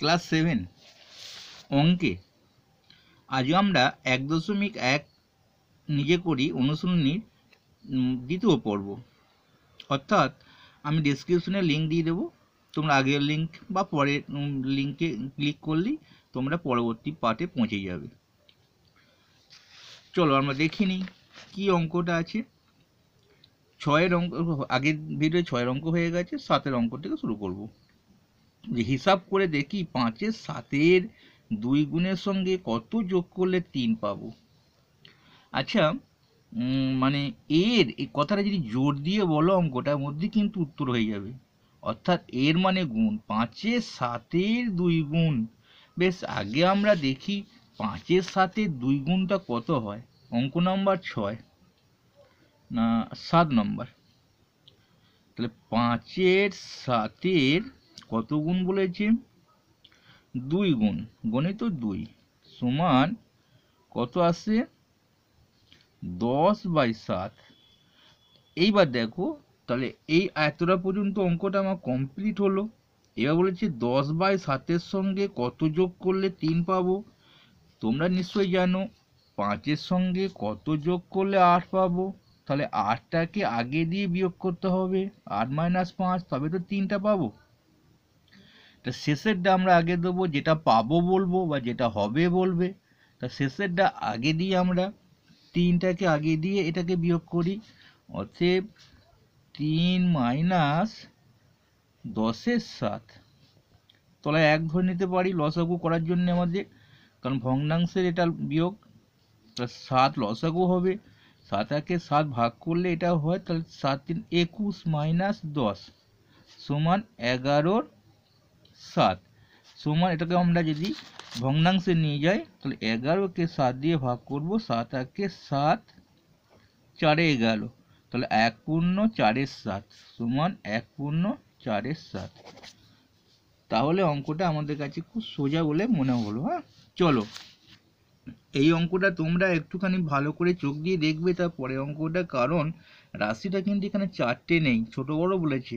Class seven অঙ্কে আজও আমরা এক দশমিক এক নিজে করি অনুশীলনীর দ্বিতীয় পর্ব অর্থাৎ আমি ডিসক্রিপশনে লিঙ্ক দিয়ে দেবো তোমরা আগের লিঙ্ক বা পরের লিঙ্কে ক্লিক করলেই তোমরা পরবর্তী পার্টে পৌঁছে যাবে চলো আমরা দেখি নিই কী অঙ্কটা আছে ছয়ের অঙ্ক আগের ভিডিও ছয়ের অঙ্ক হয়ে গেছে সাতের অঙ্ক থেকে শুরু করব যে হিসাব করে দেখি পাঁচের সাতের দুই গুণের সঙ্গে কত যোগ করলে তিন পাবো আচ্ছা মানে এর এই কথাটা যদি জোর দিয়ে বলো অঙ্কটার মধ্যে কিন্তু উত্তর হয়ে যাবে অর্থাৎ এর মানে গুণ পাঁচে সাতের দুই গুণ বেশ আগে আমরা দেখি পাঁচের সাতের দুই গুণটা কত হয় অঙ্ক নম্বর ছয় না সাত নম্বর তাহলে পাঁচের সাতের কত গুণ বলেছে দুই গুণ গুণে তো দুই সমান কত আসে দশ বাই সাত এইবার দেখো তাহলে এই এতটা পর্যন্ত অঙ্কটা আমার কমপ্লিট হলো এবার বলেছে দশ বাই সাতের সঙ্গে কত যোগ করলে তিন পাবো তোমরা নিশ্চয়ই জানো পাঁচের সঙ্গে কত যোগ করলে আট পাবো তাহলে আটটাকে আগে দিয়ে বিয়োগ করতে হবে আট মাইনাস পাঁচ তবে তো তিনটা পাবো তা শেষেরটা আমরা আগে দেবো যেটা পাবো বলবো বা যেটা হবে বলবে তা শেষেরটা আগে দিয়ে আমরা তিনটাকে আগে দিয়ে এটাকে বিয়োগ করি অতএব তিন মাইনাস দশের সাত তলায় এক ধরে নিতে পারি লসাগু করার জন্য আমাদের কারণ ভগ্নাংশের এটা বিয়োগ তা সাত লসাগু হবে সাত একে সাত ভাগ করলে এটা হয় তাহলে সাত তিন একুশ মাইনাস দশ সমান এগারোর সাত সমান এটাকে আমরা যদি ভগ্নাংশে নিয়ে যাই তাহলে এগারোকে সাত দিয়ে ভাগ করব সাত একে সাত চারে এগারো তাহলে এক পূর্ণ চারের সাত সমান এক পূর্ণ চারের সাত তাহলে অঙ্কটা আমাদের কাছে খুব সোজা বলে মনে হলো হ্যাঁ চলো এই অঙ্কটা তোমরা একটুখানি ভালো করে চোখ দিয়ে দেখবে তারপরে অঙ্কটা কারণ রাশিটা কিন্তু এখানে চারটে নেই ছোট বড় বলেছে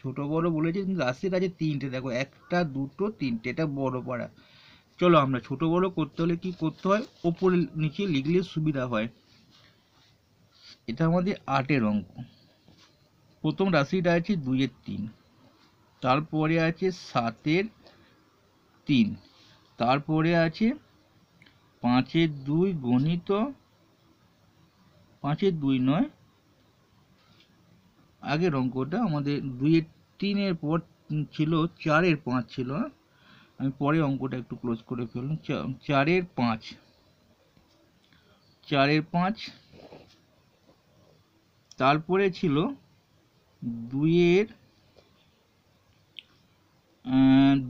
ছোট বড় বলেছে কিন্তু রাশির আছে তিনটে দেখো একটা দুটো তিনটে এটা বড় পাড়া চলো আমরা ছোট বড় করতে হলে কি করতে হয় ওপরে নিচে লিখলে সুবিধা হয় এটা আমাদের আটের অঙ্ক প্রথম রাশিটা আছে দুইয়ের তিন তারপরে আছে সাতের তিন তারপরে আছে পাঁচের দুই গণিত পাঁচের দুই নয় আগের অঙ্কটা আমাদের দুইয়ের তিনের পর ছিল চারের পাঁচ ছিল হ্যাঁ? আমি পরে অঙ্কটা একটু ক্লোজ করে ফেললাম চারের পাঁচ চারের পাঁচ তারপরে ছিল দুইয়ের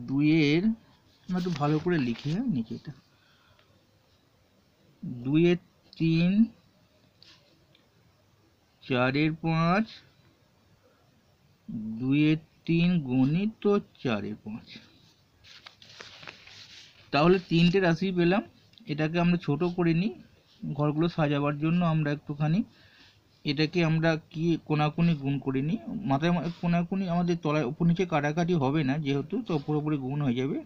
দুইয়ের একটু ভালো করে লিখে হ্যাঁ নিচেটা দুইয়ের তিন চারের পাঁচ দুয়ে তিন গণিত চারে পাঁচ তাহলে তিনটে রাশি পেলাম এটাকে আমরা ছোট করে নিই ঘরগুলো সাজাবার জন্য আমরা একটুখানি এটাকে আমরা কি কোনাকুনি গুণ করে নিই মাথায় কোনাকুনি আমাদের তলায় উপর নিচে কাটাকাটি হবে না যেহেতু তো পুরোপুরি গুণ হয়ে যাবে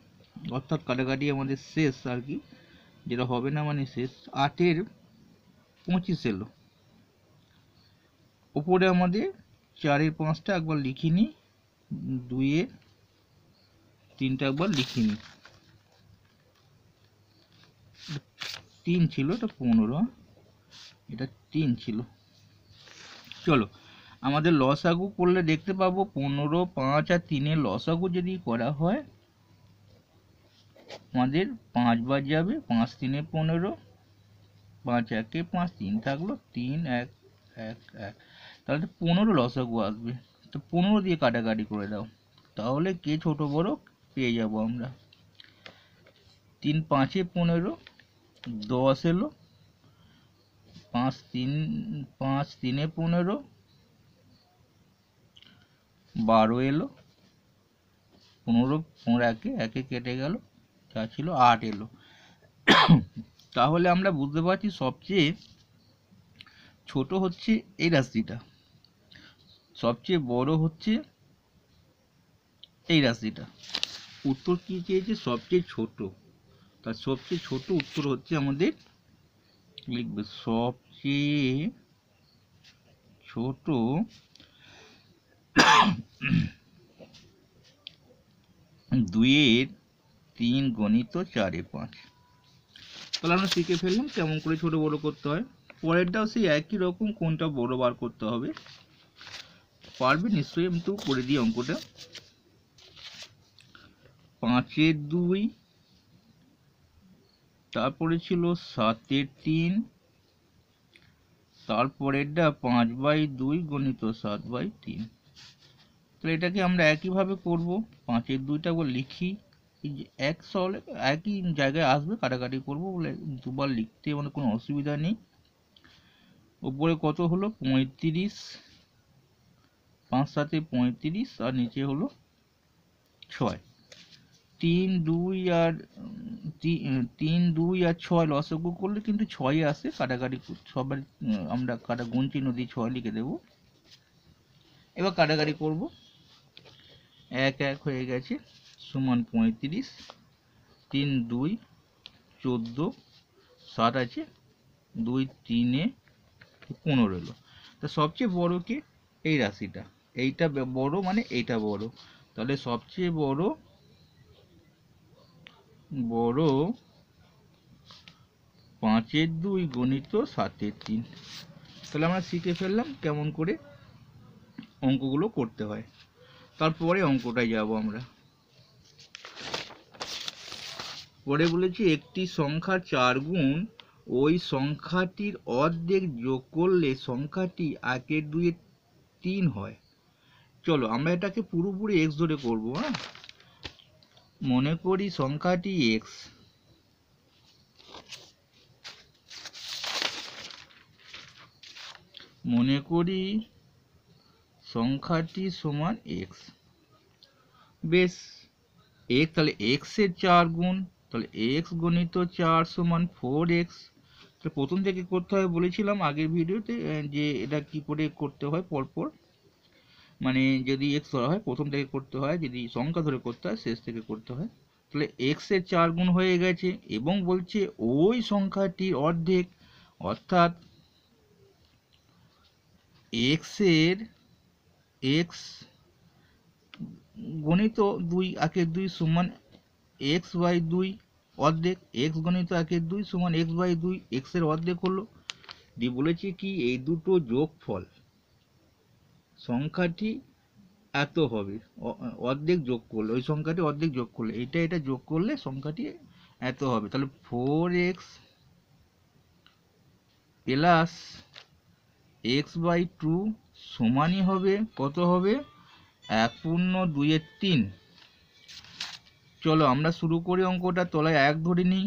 অর্থাৎ কাটাকাটি আমাদের শেষ আর কি যেটা হবে না মানে শেষ আটের পঁচিশ এলো ওপরে আমাদের চারের পাঁচটা একবার নিই দুইয়ের তিনটা একবার নিই তিন ছিল এটা পনেরো এটা তিন ছিল চলো আমাদের লসাগু করলে দেখতে পাবো পনেরো পাঁচ আর তিনের লসাগু যদি করা হয় আমাদের পাঁচ বার যাবে পাঁচ তিনে পনেরো পাঁচ একে পাঁচ তিন থাকলো তিন এক এক এক তাহলে তো পনেরো লসাগু আসবে তো পনেরো দিয়ে কাটাকাটি করে দাও তাহলে কে ছোট বড় পেয়ে যাব আমরা তিন পাঁচে পনেরো দশ এলো পাঁচ তিন পাঁচ তিনে পনেরো বারো এলো পনেরো পনেরো একে একে কেটে গেল যা ছিল আট এলো তাহলে আমরা বুঝতে পারছি সবচেয়ে ছোট হচ্ছে এই রাশিটা সবচেয়ে বড় হচ্ছে এই রাশিটা উত্তর কি চেয়েছে সবচেয়ে ছোট তার সবচেয়ে ছোট উত্তর হচ্ছে আমাদের লিখবে সবচেয়ে ছোট দুইয়ের তিন গণিত চারে পাঁচ তাহলে আমরা শিখে ফেললাম কেমন করে ছোট বড় করতে হয় পরেরটাও সেই একই রকম কোনটা বড় বার করতে হবে পারবে নিশ্চয়ই আমি তো করে দিই অঙ্কটা পাঁচের দুই তারপরে ছিল সাতের তিন তারপরেরটা পাঁচ বাই দুই গণিত সাত বাই তিন তাহলে এটাকে আমরা একইভাবে করব পাঁচের দুইটা লিখি এক সলে একই জায়গায় আসবে কাটাকাটি করবো বলে দুবার লিখতে মানে কোনো অসুবিধা নেই ওপরে কত হলো পঁয়ত্রিশ পাঁচ সাথে পঁয়ত্রিশ আর নিচে হলো ছয় তিন দুই আর তিন দুই আর ছয় লসগু করলে কিন্তু ছয়ই আসে কাটাকাটি সবার আমরা কাটা গুঞ্চি নদী ছয় লিখে দেব এবার কাটাকাটি করব এক এক হয়ে গেছে সমান পঁয়ত্রিশ তিন দুই চোদ্দো সাত আছে দুই তিনে পনেরো এলো তা সবচেয়ে বড় কে এই রাশিটা এইটা বড় মানে এইটা বড় তাহলে সবচেয়ে বড় বড় পাঁচের দুই গণিত সাতের তিন তাহলে আমরা শিখে ফেললাম কেমন করে অঙ্কগুলো করতে হয় তারপরে অঙ্কটায় যাব আমরা পরে বলেছি একটি সংখ্যা চার গুণ ওই সংখ্যাটির অর্ধেক যোগ করলে সংখ্যাটি একের দুইয়ের তিন হয় চলো আমরা এটাকে পুরোপুরি এক্স ধরে করবো হ্যাঁ মনে করি সংখ্যাটি এক্স মনে করি সংখ্যাটি সমান এক্স বেশ এক্স তাহলে এক্সের চার গুণ তাহলে এক্স গণিত চার সমান ফোর এক্স প্রথম থেকে করতে হয় বলেছিলাম আগের ভিডিওতে যে এটা কি করে করতে হয় পরপর মানে যদি এক্স ধরা হয় প্রথম থেকে করতে হয় যদি সংখ্যা ধরে করতে হয় শেষ থেকে করতে হয় তাহলে এক্সের চার গুণ হয়ে গেছে এবং বলছে ওই সংখ্যাটির অর্ধেক অর্থাৎ এক্সের এক্স গণিত দুই একের দুই সমান এক্স বাই দুই অর্ধেক এক্স গণিত একের দুই সমান এক্স বাই দুই এক্সের অর্ধেক হলো দিয়ে বলেছে কি এই দুটো যোগফল সংখ্যাটি এত হবে অর্ধেক যোগ করলে ওই সংখ্যাটি অর্ধেক যোগ করলে এটা এটা যোগ করলে সংখ্যাটি এত হবে তাহলে four X plus X by two সমানই হবে কত হবে এক পূর্ণ দুইয়ের তিন চলো আমরা শুরু করি অঙ্কটা তলায় এক ধরে নিই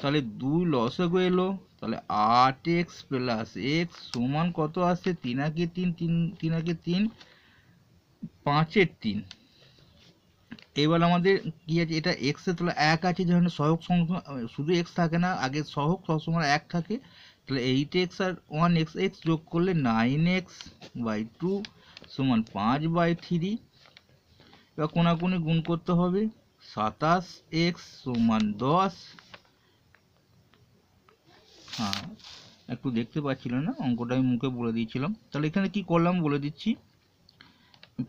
তাহলে দুই লসগো এলো তাহলে আট এক্স প্লাস এক্স সমান কত আসছে তিন আগে তিন তিন তিন আগে তিন পাঁচের তিন এবার আমাদের কি আছে এটা এক্সের তাহলে এক আছে যেখানে সহক শুধু এক্স থাকে না আগে সহক সবসময় এক থাকে তাহলে এইট এক্স আর ওয়ান এক্স এক্স যোগ করলে নাইন এক্স বাই টু সমান পাঁচ বাই থ্রি এবার কোনাকুনি গুণ করতে হবে সাতাশ এক্স সমান দশ হ্যাঁ একটু দেখতে পাচ্ছিল না অঙ্কটা আমি মুখে বলে দিয়েছিলাম তাহলে এখানে কি করলাম বলে দিচ্ছি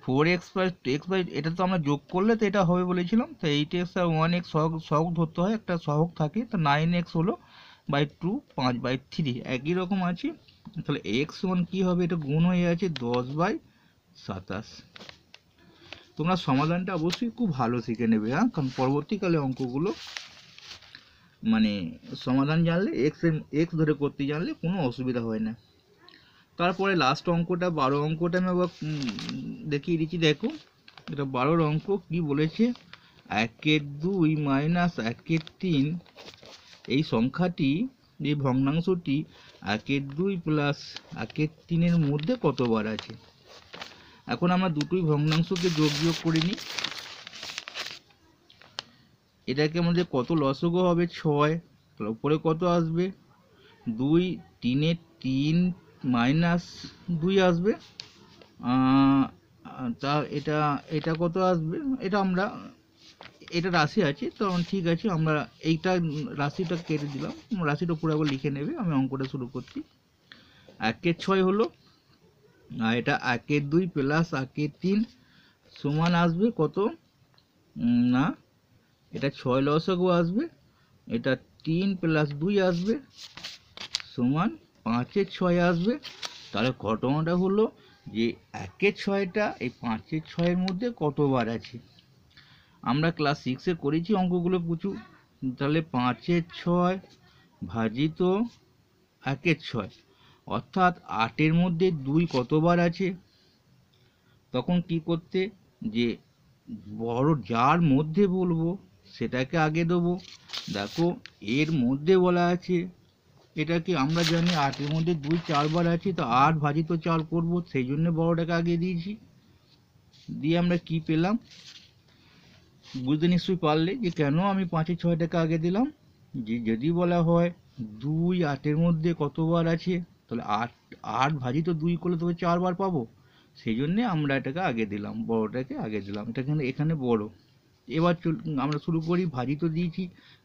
ফোর এক্স প্লাস এক্স এটা তো আমরা যোগ করলে তো এটা হবে বলেছিলাম তো এইট এক্স আর ওয়ান এক্স সহক সহক ধরতে হয় একটা সহক থাকে তো নাইন এক্স হলো বাই টু পাঁচ বাই থ্রি একই রকম আছে তাহলে এক্স ওয়ান কী হবে এটা গুণ হয়ে আছে দশ বাই সাতাশ তোমরা সমাধানটা অবশ্যই খুব ভালো শিখে নেবে হ্যাঁ কারণ পরবর্তীকালে অঙ্কগুলো মানে সমাধান জানলে এক্স এক্স ধরে করতে জানলে কোনো অসুবিধা হয় না তারপরে লাস্ট অঙ্কটা বারো অঙ্কটা আমি আবার দেখিয়ে দিচ্ছি দেখো এটা বারোর অঙ্ক কি বলেছে একের দুই মাইনাস একের তিন এই সংখ্যাটি এই ভগ্নাংশটি একের দুই প্লাস একের তিনের মধ্যে কতবার আছে এখন আমরা দুটোই ভগ্নাংশকে যোগ বিয়োগ করে নিই এটাকে আমাদের কত লসগো হবে ছয় তাহলে উপরে কত আসবে দুই তিনে তিন মাইনাস দুই আসবে তা এটা এটা কত আসবে এটা আমরা এটা রাশি আছে তো ঠিক আছে আমরা এইটা রাশিটা কেটে দিলাম রাশিটা পুরো একবার লিখে নেবে আমি অঙ্কটা শুরু করছি একের ছয় হলো আর এটা একের দুই প্লাস একের তিন সমান আসবে কত না এটা ছয় লসগু আসবে এটা তিন প্লাস দুই আসবে সমান পাঁচের ছয় আসবে তাহলে ঘটনাটা হলো যে একের ছয়টা এই পাঁচের ছয়ের মধ্যে কতবার আছে আমরা ক্লাস সিক্সে করেছি অঙ্কগুলো প্রচুর তাহলে পাঁচের ছয় ভাজিত একের ছয় অর্থাৎ আটের মধ্যে দুই কতবার আছে তখন কি করতে যে বড় যার মধ্যে বলবো সেটাকে আগে দেবো দেখো এর মধ্যে বলা আছে এটাকে আমরা জানি আটের মধ্যে দুই চারবার আছে তো আট ভাজি তো চার করবো সেই জন্য বড়োটাকে আগে দিয়েছি দিয়ে আমরা কি পেলাম বুঝতে নিশ্চয়ই পারলে যে কেন আমি পাঁচে ছয়টাকে আগে দিলাম যে যদি বলা হয় দুই আটের মধ্যে কতবার আছে তাহলে আট আট ভাজি তো দুই করলে তবে চারবার পাবো সেই জন্যে আমরা এটাকে আগে দিলাম বড়টাকে আগে দিলাম এটা এখানে বড়ো এবার আমরা শুরু করি ভাজি তো দিয়েছি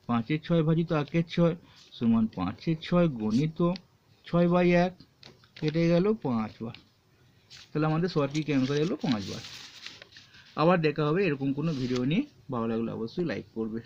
পাঁচের ছয় ভাজি তো একের ছয় সমান পাঁচের ছয় গণিত ছয় বাই এক কেটে গেল পাঁচবার তাহলে আমাদের সঠিক অ্যান্সার এলো পাঁচবার আবার দেখা হবে এরকম কোনো ভিডিও নিয়ে ভালো লাগলে অবশ্যই লাইক করবে